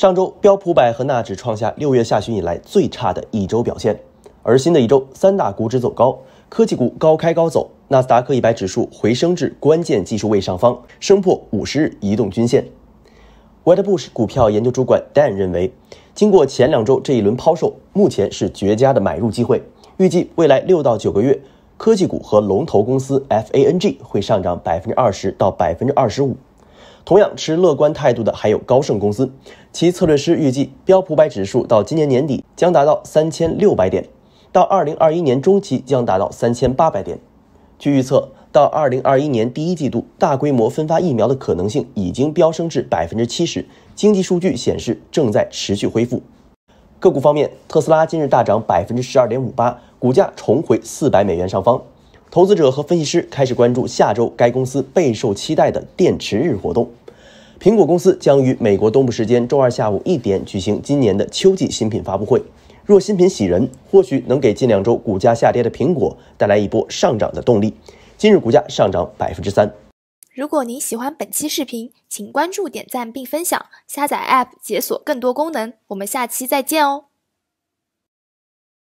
上周标普百和纳指创下六月下旬以来最差的一周表现，而新的一周三大股指走高，科技股高开高走，纳斯达克一百指数回升至关键技术位上方，升破五十日移动均线。w h i t e b u s h 股票研究主管 Dan 认为，经过前两周这一轮抛售，目前是绝佳的买入机会。预计未来六到九个月，科技股和龙头公司 FANG 会上涨百分之二十到百分之二十五。同样持乐观态度的还有高盛公司，其策略师预计标普百指数到今年年底将达到三千六百点，到二零二一年中期将达到三千八百点。据预测，到二零二一年第一季度大规模分发疫苗的可能性已经飙升至百分之七十。经济数据显示正在持续恢复。个股方面，特斯拉今日大涨百分之十二点五八，股价重回四百美元上方。投资者和分析师开始关注下周该公司备受期待的电池日活动。苹果公司将于美国东部时间周二下午一点举行今年的秋季新品发布会。若新品喜人，或许能给近两周股价下跌的苹果带来一波上涨的动力。今日股价上涨百分之三。如果您喜欢本期视频，请关注、点赞并分享，下载 App 解锁更多功能。我们下期再见哦。